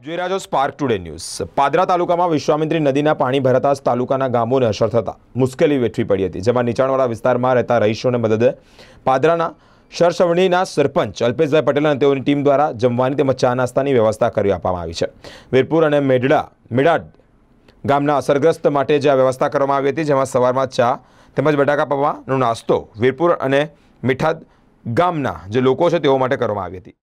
જોઈ રહ્યા છો સ્પાર્ક ટુડે ન્યૂઝ પાદરા તાલુકામાં વિશ્વામિત્રી નદીના પાણી ભરાતા તાલુકાના ગામોને અસર થતા મુશ્કેલી વેઠવી પડી હતી જેમાં નીચાણવાળા વિસ્તારમાં રહેતા રહીશોને મદદ પાદરાના સરસવણીના સરપંચ અલ્પેશભાઈ પટેલ અને તેઓની ટીમ દ્વારા જમવાની તેમજ ચા નાસ્તાની વ્યવસ્થા કરી આપવામાં આવી છે વીરપુર અને મેઢડા મેડાડ ગામના અસરગ્રસ્ત માટે જે આ વ્યવસ્થા કરવામાં આવી હતી જેમાં સવારમાં ચા તેમજ બટાકા પૌવાનો નાસ્તો વીરપુર અને મીઠાદ ગામના જે લોકો છે તેઓ માટે કરવામાં આવી હતી